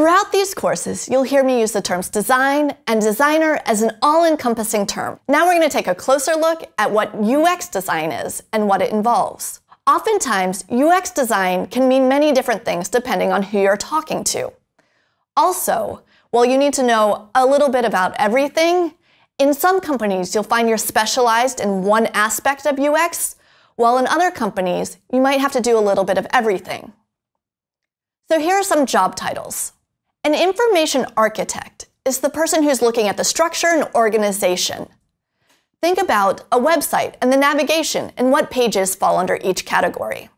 Throughout these courses, you'll hear me use the terms design and designer as an all-encompassing term. Now we're going to take a closer look at what UX design is and what it involves. Oftentimes, UX design can mean many different things depending on who you're talking to. Also, while you need to know a little bit about everything, in some companies you'll find you're specialized in one aspect of UX, while in other companies you might have to do a little bit of everything. So here are some job titles. An information architect is the person who's looking at the structure and organization. Think about a website and the navigation and what pages fall under each category.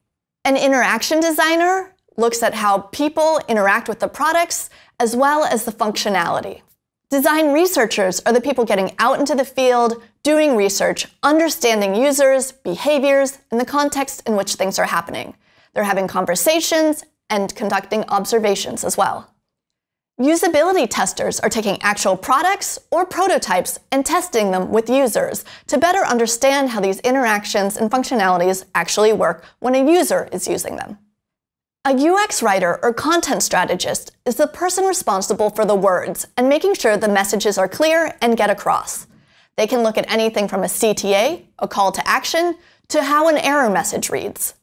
An interaction designer looks at how people interact with the products as well as the functionality. Design researchers are the people getting out into the field, doing research, understanding users, behaviors, and the context in which things are happening. They're having conversations and conducting observations as well. Usability testers are taking actual products or prototypes and testing them with users to better understand how these interactions and functionalities actually work when a user is using them. A UX writer or content strategist is the person responsible for the words and making sure the messages are clear and get across. They can look at anything from a CTA, a call to action, to how an error message reads.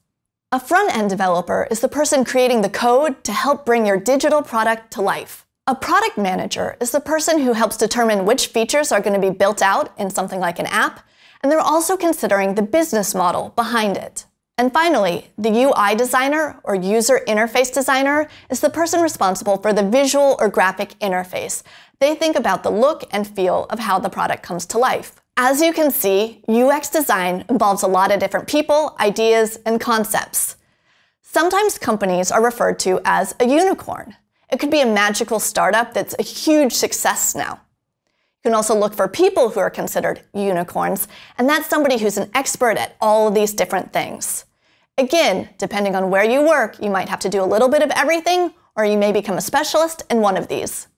A front end developer is the person creating the code to help bring your digital product to life. A product manager is the person who helps determine which features are going to be built out in something like an app, and they're also considering the business model behind it. And finally, the UI designer or user interface designer is the person responsible for the visual or graphic interface. They think about the look and feel of how the product comes to life. As you can see, UX design involves a lot of different people, ideas, and concepts. Sometimes companies are referred to as a unicorn. It could be a magical startup that's a huge success now. You can also look for people who are considered unicorns, and that's somebody who's an expert at all of these different things. Again, depending on where you work, you might have to do a little bit of everything, or you may become a specialist in one of these.